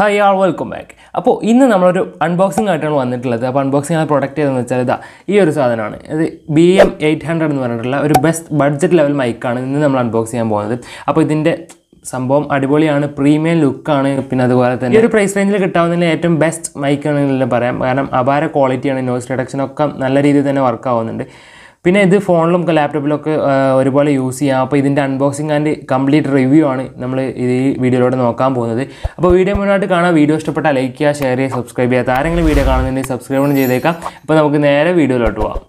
hi ആൾ welcome back അപ്പോൾ ഇന്ന് നമ്മളൊരു അൺബോക്സിംഗ് ആയിട്ടാണ് വന്നിട്ടുള്ളത് അപ്പോൾ അൺബോക്സിംഗ് ആ പ്രൊഡക്റ്റ് ഏതെന്ന് വെച്ചാൽ ഇതാ ഈ ഒരു സാധനമാണ് ഇത് ബി എം എയ്റ്റ് ഹൺഡ്രഡ് എന്ന് പറഞ്ഞിട്ടുള്ള ഒരു ബെസ്റ്റ് ബഡ്ജറ്റ് ലെവൽ മൈക്കാണ് ഇന്ന് നമ്മൾ അൺബോക്സ് ചെയ്യാൻ പോകുന്നത് അപ്പോൾ ഇതിൻ്റെ സംഭവം അടിപൊളിയാണ് പ്രീമിയം ലുക്കാണ് പിന്നെ അതുപോലെ തന്നെ ഈ ഒരു പ്രൈസ് റേഞ്ചിൽ കിട്ടാവുന്നതിന് ഏറ്റവും ബെസ്റ്റ് മൈക്കാണെന്ന് പറയാം കാരണം അപാര ക്വാളിറ്റിയാണ് നോയ്സ് റിഡക്ഷൻ ഒക്കെ നല്ല രീതിയിൽ തന്നെ വർക്ക് ആവുന്നുണ്ട് പിന്നെ ഇത് ഫോണിലും ലാപ്ടോപ്പിലും ഒക്കെ ഒരുപോലെ യൂസ് ചെയ്യാം അപ്പോൾ ഇതിൻ്റെ അൺബോക്സിങ് ആൻഡ് കംപ്ലീറ്റ് റിവ്യൂ ആണ് നമ്മൾ ഈ വീഡിയോയിലൂടെ നോക്കാൻ പോകുന്നത് അപ്പോൾ വീഡിയോ മുന്നോട്ട് കാണാൻ വീഡിയോ ഇഷ്ടപ്പെട്ടാൽ ലൈക്ക് ചെയ്യുക ഷെയർ ചെയ്യുക സബ്സ്ക്രൈബ് ചെയ്യുക ആരെങ്കിലും വീഡിയോ കാണുന്നുണ്ടെങ്കിൽ സബ്സ്ക്രൈബ് ചെയ്തേക്കാം അപ്പോൾ നമുക്ക് നേരെ വീഡിയോയിലോട്ട് പോകാം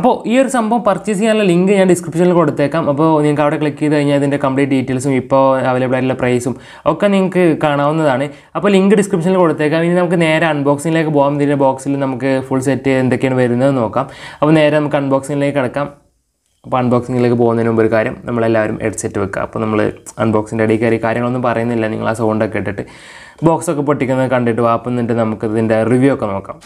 അപ്പോൾ ഈ ഒരു സംഭവം പർച്ചേസ് ചെയ്യാനുള്ള ലിങ്ക് ഞാൻ ഡിസ്ക്രിപ്ഷനിൽ കൊടുത്തേക്കാം അപ്പോൾ നിങ്ങൾക്ക് അവിടെ ക്ലിക്ക് ചെയ്ത് കഴിഞ്ഞാൽ ഇതിൻ്റെ കംപ്ലീറ്റ് ഡീറ്റെയിൽസും ഇപ്പോൾ അവൈലബിൾ ആയിട്ടുള്ള പ്രൈസും ഒക്കെ നിങ്ങൾക്ക് കാണാവുന്നതാണ് അപ്പോൾ ലിങ്ക് ഡിസ്ക്രിപ്ഷനിൽ കൊടുത്തേക്കാം ഇനി നമുക്ക് നേരെ അൺബോക്സിങ്ങിലേക്ക് പോകാം ഇതിൻ്റെ ബോക്സിൽ നമുക്ക് ഫുൾ സെറ്റ് എന്തൊക്കെയാണ് വരുന്നത് നോക്കാം അപ്പോൾ നേരെ നമുക്ക് അൺബോക്സിങ്ങിലേക്ക് കിടക്കാം അപ്പോൾ അൺബോക്സിങ്ങിലേക്ക് പോകുന്നതിന് മുമ്പ് ഒരു കാര്യം നമ്മളെല്ലാവരും ഹെഡ്സെറ്റ് വെക്കുക അപ്പോൾ നമ്മൾ അൺബോക്സിൻ്റെ അടിയിൽ കയറി കാര്യങ്ങളൊന്നും പറയുന്നില്ല നിങ്ങൾ ആ സൗണ്ടൊക്കെ ഇട്ടിട്ട് ബോക്സൊക്കെ പൊട്ടിക്കുന്നത് കണ്ടിട്ട് വാപ്പം നിന്നിട്ട് നമുക്ക് റിവ്യൂ ഒക്കെ നോക്കാം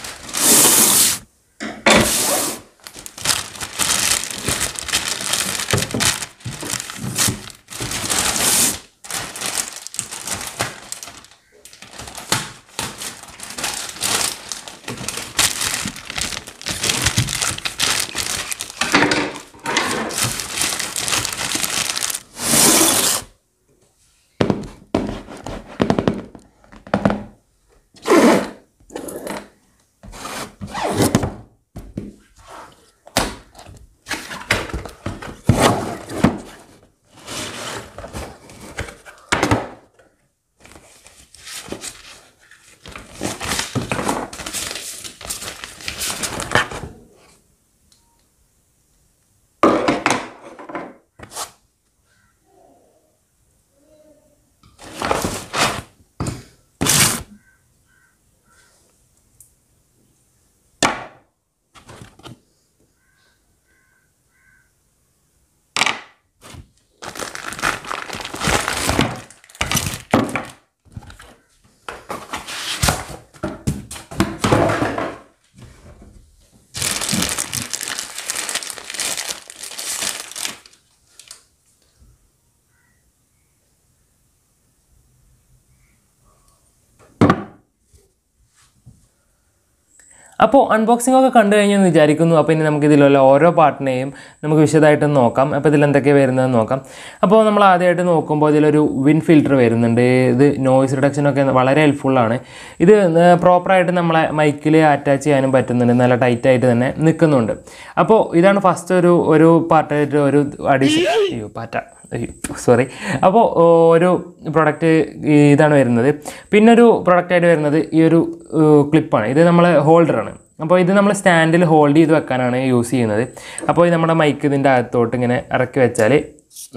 അപ്പോൾ അൺബോക്സിംഗ് ഒക്കെ കണ്ടു കഴിഞ്ഞെന്ന് വിചാരിക്കുന്നു അപ്പോൾ ഇനി നമുക്ക് ഇതിലുള്ള ഓരോ പാർട്ടിനെയും നമുക്ക് വിശദമായിട്ട് നോക്കാം അപ്പോൾ ഇതിൽ എന്തൊക്കെയാണ് വരുന്നത് നോക്കാം അപ്പോൾ നമ്മൾ ആദ്യമായിട്ട് നോക്കുമ്പോൾ ഇതിലൊരു വിൻ ഫിൽറ്റർ വരുന്നുണ്ട് ഇത് നോയ്സ് റിഡക്ഷനൊക്കെ വളരെ ഹെൽപ്ഫുള്ളാണ് ഇത് പ്രോപ്പറായിട്ട് നമ്മളെ മൈക്കിൽ അറ്റാച്ച് ചെയ്യാനും പറ്റുന്നുണ്ട് നല്ല ടൈറ്റായിട്ട് തന്നെ നിൽക്കുന്നുണ്ട് അപ്പോൾ ഇതാണ് ഫസ്റ്റ് ഒരു ഒരു പാർട്ടായിട്ട് ഒരു അഡീഷൻ പാറ്റ സോറി അപ്പോൾ ഒരു പ്രൊഡക്റ്റ് ഇതാണ് വരുന്നത് പിന്നൊരു പ്രൊഡക്റ്റായിട്ട് വരുന്നത് ഈ ഒരു ക്ലിപ്പാണ് ഇത് നമ്മൾ ഹോൾഡറാണ് അപ്പോൾ ഇത് നമ്മൾ സ്റ്റാൻഡിൽ ഹോൾഡ് ചെയ്ത് വെക്കാനാണ് യൂസ് ചെയ്യുന്നത് അപ്പോൾ നമ്മുടെ മൈക്ക് ഇതിൻ്റെ അകത്തോട്ട് ഇങ്ങനെ ഇറക്കി വെച്ചാൽ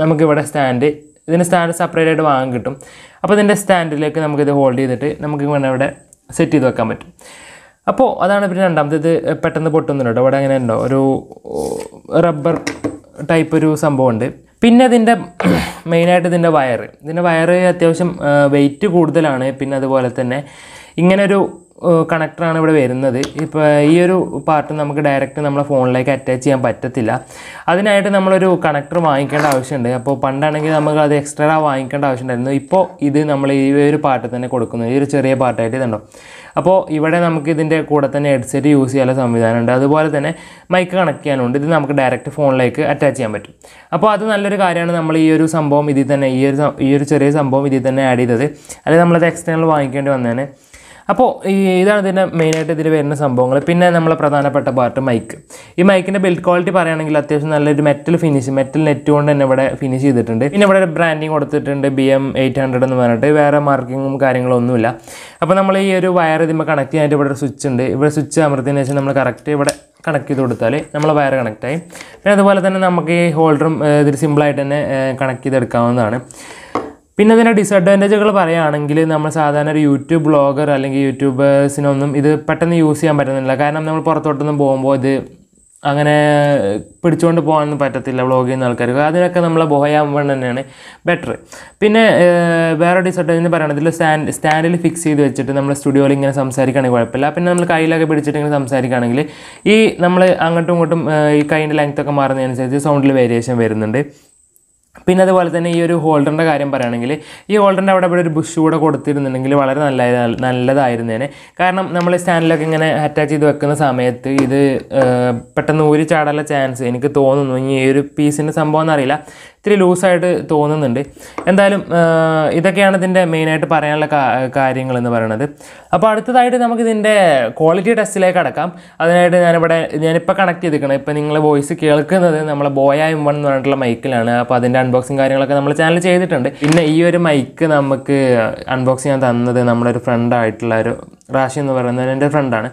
നമുക്കിവിടെ സ്റ്റാൻഡ് ഇതിൻ്റെ സ്റ്റാൻഡ് സെപ്പറേറ്റ് ആയിട്ട് വാങ്ങാൻ കിട്ടും അപ്പോൾ ഇതിൻ്റെ സ്റ്റാൻഡിലേക്ക് നമുക്കിത് ഹോൾഡ് ചെയ്തിട്ട് നമുക്ക് വേണമെങ്കിൽ ഇവിടെ സെറ്റ് ചെയ്ത് വെക്കാൻ പറ്റും അപ്പോൾ അതാണ് പിന്നെ രണ്ടാമത്തെ ഇത് പെട്ടെന്ന് പൊട്ടുന്നുണ്ടോ ഇവിടെ അങ്ങനെ ഉണ്ടോ ഒരു റബ്ബർ ടൈപ്പ് ഒരു സംഭവമുണ്ട് പിന്നെ ഇതിൻ്റെ മെയിനായിട്ട് ഇതിൻ്റെ വയറ് ഇതിൻ്റെ വയറ് അത്യാവശ്യം വെയിറ്റ് കൂടുതലാണ് പിന്നെ അതുപോലെ തന്നെ ഇങ്ങനൊരു കണക്ടറാണ് ഇവിടെ വരുന്നത് ഇപ്പോൾ ഈ ഒരു പാർട്ട് നമുക്ക് ഡയറക്റ്റ് നമ്മുടെ ഫോണിലേക്ക് അറ്റാച്ച് ചെയ്യാൻ പറ്റത്തില്ല അതിനായിട്ട് നമ്മളൊരു കണക്ടർ വാങ്ങിക്കേണ്ട ആവശ്യമുണ്ട് അപ്പോൾ പണ്ടാണെങ്കിൽ നമുക്ക് അത് എക്സ്ട്രാ വാങ്ങിക്കേണ്ട ആവശ്യമുണ്ടായിരുന്നു ഇപ്പോൾ ഇത് നമ്മൾ ഈ ഒരു പാർട്ട് തന്നെ കൊടുക്കുന്നു ഈ ഒരു ചെറിയ പാർട്ടായിട്ട് ഇതുണ്ടോ അപ്പോൾ ഇവിടെ നമുക്ക് ഇതിൻ്റെ കൂടെ തന്നെ ഹെഡ്സെറ്റ് യൂസ് ചെയ്യാനുള്ള സംവിധാനമുണ്ട് അതുപോലെ തന്നെ മൈക്ക് കണക്ട് ചെയ്യാനുണ്ട് ഇത് നമുക്ക് ഡയറക്റ്റ് ഫോണിലേക്ക് അറ്റാച്ച് ചെയ്യാൻ പറ്റും അപ്പോൾ അത് നല്ലൊരു കാര്യമാണ് നമ്മൾ ഈ ഒരു സംഭവം ഇതിൽ തന്നെ ഈ ഒരു ഈ ഒരു ചെറിയ സംഭവം ഇതിൽ തന്നെ ആഡ് ചെയ്തത് അല്ലെങ്കിൽ നമ്മളത് എക്സ്റ്റേണൽ വാങ്ങിക്കേണ്ടി വന്നതാണ് അപ്പോൾ ഈ ഇതാണ് ഇതിൻ്റെ മെയിനായിട്ട് ഇതിൽ വരുന്ന സംഭവങ്ങൾ പിന്നെ നമ്മളെ പ്രധാനപ്പെട്ട പാർട്ട് മൈക്ക് ഈ മൈക്കിൻ്റെ ബിൽഡ് ക്വാളിറ്റി പറയുകയാണെങ്കിൽ അത്യാവശ്യം നല്ലൊരു മെറ്റൽ ഫിനിഷ് മെറ്റൽ നെറ്റ് കൊണ്ട് തന്നെ ഇവിടെ ഫിനിഷ് ചെയ്തിട്ടുണ്ട് പിന്നെ ഇവിടെ ബ്രാൻഡിങ് കൊടുത്തിട്ടുണ്ട് ബി എം എയ്റ്റ് ഹൺഡ്രഡ് എന്ന് പറഞ്ഞിട്ട് വേറെ മാർക്കിങ്ങും കാര്യങ്ങളൊന്നുമില്ല അപ്പോൾ നമ്മൾ ഈ ഒരു വയർ ഇതിമ്പോൾ കണക്ട് ചെയ്യാനായിട്ട് ഇവിടെ ഒരു സ്വിച്ച് ഉണ്ട് ഇവിടെ സ്വിച്ച് അമർത്തിയതിനു ശേഷം നമ്മൾ കറക്റ്റ് ഇവിടെ കണക്ട് ചെയ്ത് കൊടുത്താൽ നമ്മൾ വയർ കണക്റ്റായി പിന്നെ അതുപോലെ തന്നെ നമുക്ക് ഈ ഹോൾഡറും ഇതിൽ സിമ്പിളായിട്ട് തന്നെ കണക്ട് ചെയ്തെടുക്കാവുന്നതാണ് പിന്നെ അതിൻ്റെ ഡിസഡ്വാൻറ്റേജുകൾ പറയുകയാണെങ്കിൽ നമ്മൾ സാധാരണ ഒരു യൂട്യൂബ് ബ്ലോഗർ അല്ലെങ്കിൽ യൂട്യൂബേഴ്സിനൊന്നും ഇത് പെട്ടെന്ന് യൂസ് ചെയ്യാൻ പറ്റുന്നില്ല കാരണം നമ്മൾ പുറത്തോട്ടൊന്നും പോകുമ്പോൾ ഇത് അങ്ങനെ പിടിച്ചുകൊണ്ട് പോകാനൊന്നും പറ്റത്തില്ല വ്ളോഗ് ചെയ്യുന്ന ആൾക്കാർക്ക് അതിനൊക്കെ നമ്മൾ വേണ്ടി തന്നെയാണ് ബെറ്റർ പിന്നെ വേറെ ഡിസഡ്വാൻറ്റേജ് എന്ന് ഇതിൽ സ്റ്റാൻഡ് സ്റ്റാൻഡിൽ ഫിക്സ് ചെയ്ത് വെച്ചിട്ട് നമ്മൾ സ്റ്റുഡിയോയിൽ ഇങ്ങനെ സംസാരിക്കുകയാണെങ്കിൽ കുഴപ്പമില്ല പിന്നെ നമ്മൾ കയ്യിലൊക്കെ പിടിച്ചിട്ട് ഇങ്ങനെ സംസാരിക്കുകയാണെങ്കിൽ ഈ നമ്മൾ അങ്ങോട്ടും ഇങ്ങോട്ടും ഈ കൈൻ്റെ ലെങ്ത്തൊക്കെ മാറുന്നതിനനുസരിച്ച് സൗണ്ടിൽ വേരിയേഷൻ വരുന്നുണ്ട് പിന്നെ അതുപോലെ തന്നെ ഈ ഒരു ഹോൾഡറിൻ്റെ കാര്യം പറയുകയാണെങ്കിൽ ഈ ഹോൾഡറിൻ്റെ അവിടെ ഇവിടെ ഒരു ബുഷ് കൂടെ കൊടുത്തിരുന്നുണ്ടെങ്കിൽ വളരെ നല്ല നല്ലതായിരുന്നേനെ കാരണം നമ്മൾ സ്റ്റാൻഡിലൊക്കെ ഇങ്ങനെ അറ്റാച്ച് ചെയ്ത് വെക്കുന്ന സമയത്ത് ഇത് പെട്ടെന്ന് ഊരി ചാടാനുള്ള ചാൻസ് എനിക്ക് തോന്നുന്നു ഇനി ഈ ഒരു പീസിൻ്റെ സംഭവം എന്നറിയില്ല ഇത്തിരി ലൂസായിട്ട് തോന്നുന്നുണ്ട് എന്തായാലും ഇതൊക്കെയാണ് ഇതിൻ്റെ മെയിനായിട്ട് പറയാനുള്ള കാര്യങ്ങൾ എന്ന് പറയുന്നത് അപ്പോൾ അടുത്തതായിട്ട് നമുക്ക് ഇതിൻ്റെ ക്വാളിറ്റി ടെസ്റ്റിലേക്ക് അടക്കാം അതിനായിട്ട് ഞാനിവിടെ ഞാനിപ്പോൾ കണക്ട് ചെയ്തിരിക്കണം ഇപ്പോൾ നിങ്ങൾ വോയിസ് കേൾക്കുന്നത് നമ്മളെ ബോയ എം വൺ എന്ന് പറഞ്ഞിട്ടുള്ള മൈക്കിലാണ് അപ്പോൾ അതിൻ്റെ അൺബോക്സിങ് കാര്യങ്ങളൊക്കെ നമ്മൾ ചാനൽ ചെയ്തിട്ടുണ്ട് പിന്നെ ഈ ഒരു മൈക്ക് നമുക്ക് അൺബോക്സ് ചെയ്യാൻ തന്നത് നമ്മുടെ ഒരു ഫ്രണ്ടായിട്ടുള്ള ഒരു റാഷി എന്ന് പറയുന്നത് എൻ്റെ ഫ്രണ്ടാണ്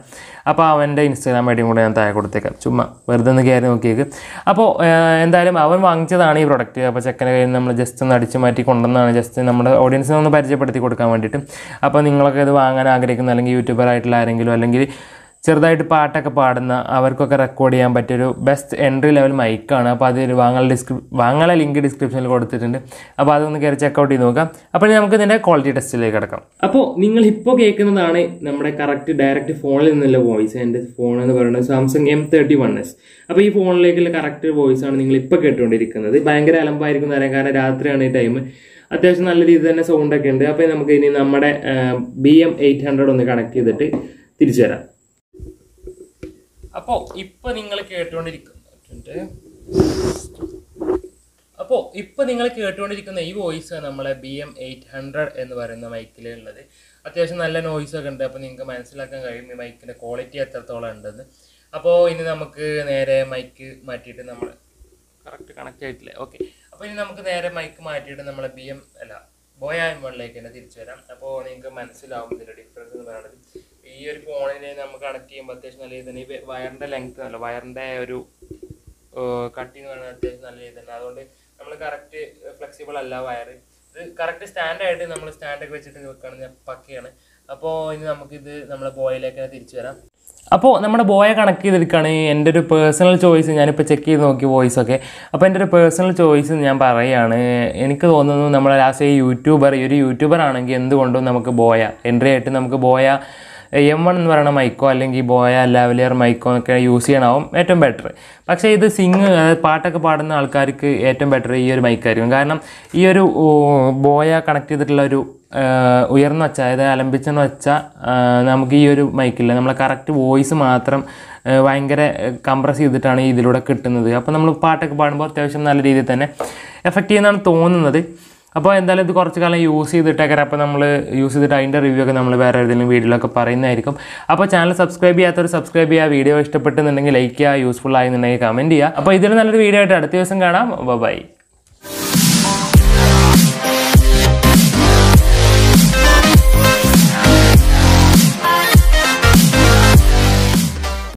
അപ്പോൾ അവൻ്റെ ഇൻസ്റ്റാഗ്രാം ഐ ഡിയും കൂടെ ഞാൻ താഴെ കൊടുത്തേക്കാം ചുമ്മാ വെറുതെ ഒന്ന് കയറി നോക്കിയേക്ക് അപ്പോൾ എന്തായാലും അവൻ വാങ്ങിച്ചതാണ് ഈ പ്രൊഡക്റ്റ് അപ്പോൾ ചെക്കൻ്റെ കയ്യിൽ നമ്മൾ ജസ്റ്റ് ഒന്ന് അടിച്ച് മാറ്റി കൊണ്ടുവന്നാണ് ജസ്റ്റ് നമ്മുടെ ഓഡിയൻസിനെ ഒന്ന് പരിചയപ്പെടുത്തി കൊടുക്കാൻ വേണ്ടിയിട്ട് അപ്പോൾ നിങ്ങളൊക്കെ ഇത് വാങ്ങാൻ ആഗ്രഹിക്കുന്ന അല്ലെങ്കിൽ യൂട്യൂബർ ആയിട്ടുള്ള ആരെങ്കിലും അല്ലെങ്കിൽ ചെറുതായിട്ട് പാട്ടൊക്കെ പാടുന്ന അവർക്കൊക്കെ റെക്കോർഡ് ചെയ്യാൻ പറ്റിയൊരു ബെസ്റ്റ് എൻട്രി ലെവൽ മൈക്കാണ് അപ്പോൾ അതിൽ വാങ്ങൽ ഡിസ്ക്രി വാങ്ങല ലിങ്ക് ഡിസ്ക്രിപ്ഷനിൽ കൊടുത്തിട്ടുണ്ട് അപ്പോൾ അതൊന്ന് കയറി ചെക്കൗട്ട് ചെയ്ത് നോക്കാം അപ്പോൾ നമുക്ക് ഇതിൻ്റെ ക്വാളിറ്റി ടെസ്റ്റിലേക്ക് കിടക്കാം അപ്പോൾ നിങ്ങൾ ഇപ്പോൾ കേൾക്കുന്നതാണ് നമ്മുടെ കറക്റ്റ് ഡയറക്റ്റ് ഫോണിൽ നിന്നുള്ള വോയിസ് എൻ്റെ ഫോൺ എന്ന് പറയുന്നത് Samsung M thirty one S അപ്പോൾ ഈ ഫോണിലേക്കുള്ള കറക്റ്റ് വോയിസ് ആണ് നിങ്ങൾ ഇപ്പോൾ കേട്ടുകൊണ്ടിരിക്കുന്നത് ഭയങ്കര അലമ്പായിരിക്കും എന്ന് പറയാം കാരണം രാത്രിയാണ് ഈ ടൈം അത്യാവശ്യം നല്ല രീതിയിൽ തന്നെ സൗണ്ടൊക്കെ ഉണ്ട് അപ്പോൾ നമുക്ക് ഇനി നമ്മുടെ ബി എം എയ്റ്റ് ഹൺഡ്രഡ് ഒന്ന് കണക്ട് ചെയ്തിട്ട് തിരിച്ചു തരാം അപ്പോ ഇപ്പൊ നിങ്ങൾ കേട്ടുകൊണ്ടിരിക്കുന്നത് അപ്പോൾ ഇപ്പോൾ നിങ്ങൾ കേട്ടുകൊണ്ടിരിക്കുന്ന ഈ വോയിസ് നമ്മളെ ബി എം എയ്റ്റ് ഹൺഡ്രഡ് എന്ന് പറയുന്ന മൈക്കിലുള്ളത് അത്യാവശ്യം നല്ല നോയിസ് ഒക്കെ ഉണ്ട് അപ്പോൾ നിങ്ങൾക്ക് മനസ്സിലാക്കാൻ കഴിയും ഈ മൈക്കിൻ്റെ ക്വാളിറ്റി എത്രത്തോളം ഉണ്ടെന്ന് അപ്പോൾ ഇനി നമുക്ക് നേരെ മൈക്ക് മാറ്റിയിട്ട് നമ്മൾ കറക്റ്റ് കണക്ട് ആയിട്ടില്ലേ ഓക്കെ അപ്പോൾ ഇനി നമുക്ക് നേരെ മൈക്ക് മാറ്റിയിട്ട് നമ്മളെ ബി എം അല്ല ബോയ് ആയ മുകളിലേക്ക് തന്നെ തിരിച്ചു വരാം അപ്പോൾ നിങ്ങൾക്ക് മനസ്സിലാവും ഇതിൻ്റെ ഡിഫറൻസ് എന്ന് പറയുന്നത് ഈ ഒരു ഫോണിനെ നമ്മൾ കണക്ട് ചെയ്യുമ്പോൾ അത്യാവശ്യം നല്ല രീതി തന്നെ ഈ വയറിൻ്റെ ലെങ്ത് നല്ല വയറിൻ്റെ ഒരു കട്ടി എന്ന് പറയുന്നത് അത്യാവശ്യം നല്ല രീതി തന്നെ അതുകൊണ്ട് നമ്മൾ കറക്റ്റ് ഫ്ലെക്സിബിൾ അല്ല വയർ ഇത് കറക്റ്റ് സ്റ്റാൻഡായിട്ട് നമ്മൾ സ്റ്റാൻഡൊക്കെ വെച്ചിട്ട് വെക്കുകയാണെങ്കിൽ പക്കയാണ് അപ്പോൾ ഇനി നമുക്കിത് നമ്മുടെ ബോയിലേക്ക് തിരിച്ചു വരാം അപ്പോൾ നമ്മുടെ ബോയെ കണക്ട് ചെയ്തെടുക്കുകയാണ് എൻ്റെ ഒരു പേഴ്സണൽ ചോയ്സ് ഞാനിപ്പോൾ ചെക്ക് ചെയ്ത് നോക്കി വോയിസ് ഒക്കെ അപ്പോൾ എൻ്റെ ഒരു പേഴ്സണൽ ചോയ്സ് ഞാൻ പറയുകയാണ് എനിക്ക് തോന്നുന്നു നമ്മൾ ലാസ്റ്റ് യൂട്യൂബർ ഈ ഒരു യൂട്യൂബർ ആണെങ്കിൽ എന്തുകൊണ്ടും നമുക്ക് ബോയ എൻട്രി ആയിട്ട് നമുക്ക് ബോയ എം വൺ എന്ന് പറയുന്ന മൈക്കോ അല്ലെങ്കിൽ ബോയ ലാവലിയർ മൈക്കോ ഒക്കെ യൂസ് ചെയ്യണമാവും ഏറ്റവും ബെറ്റർ പക്ഷേ ഇത് സിംഗ് പാട്ടൊക്കെ പാടുന്ന ആൾക്കാർക്ക് ഏറ്റവും ബെറ്റർ ഈ ഒരു മൈക്കായിരിക്കും കാരണം ഈ ഒരു ബോയ കണക്ട് ചെയ്തിട്ടുള്ള ഒരു ഉയർന്ന വച്ച അതായത് അലമ്പിച്ചെന്ന് വെച്ചാൽ നമുക്ക് ഈ ഒരു മൈക്കില്ല നമ്മളെ കറക്റ്റ് വോയിസ് മാത്രം ഭയങ്കര കംപ്രസ് ചെയ്തിട്ടാണ് ഇതിലൂടെ കിട്ടുന്നത് അപ്പോൾ നമ്മൾ പാട്ടൊക്കെ പാടുമ്പോൾ അത്യാവശ്യം നല്ല രീതിയിൽ തന്നെ എഫക്റ്റ് ചെയ്യുന്നതാണ് തോന്നുന്നത് അപ്പോൾ എന്തായാലും ഇത് കുറച്ച് കാലം യൂസ് ചെയ്തിട്ടേക്കാരം അപ്പോൾ നമ്മൾ യൂസ് ചെയ്തിട്ട് അതിൻ്റെ റിവ്യൂ ഒക്കെ നമ്മൾ വേറെ ഏതെങ്കിലും വീഡിയോയിലൊക്കെ പറയുന്നതായിരിക്കും അപ്പോൾ ചാനൽ സബ്സ്ക്രൈബ് ചെയ്യാത്തവർ സബ്സ്ക്രൈബ് ചെയ്യുക വീഡിയോ ഇഷ്ടപ്പെട്ടെന്നുണ്ടെങ്കിൽ ലൈക്ക് ചെയ്യുക യൂസ്ഫുൾ ആയിരുന്നുണ്ടെങ്കിൽ കമൻറ്റ് ചെയ്യുക അപ്പോൾ ഇതിൽ നല്ലൊരു വീഡിയോ ആയിട്ട് അടുത്ത ദിവസം കാണാം ബൈ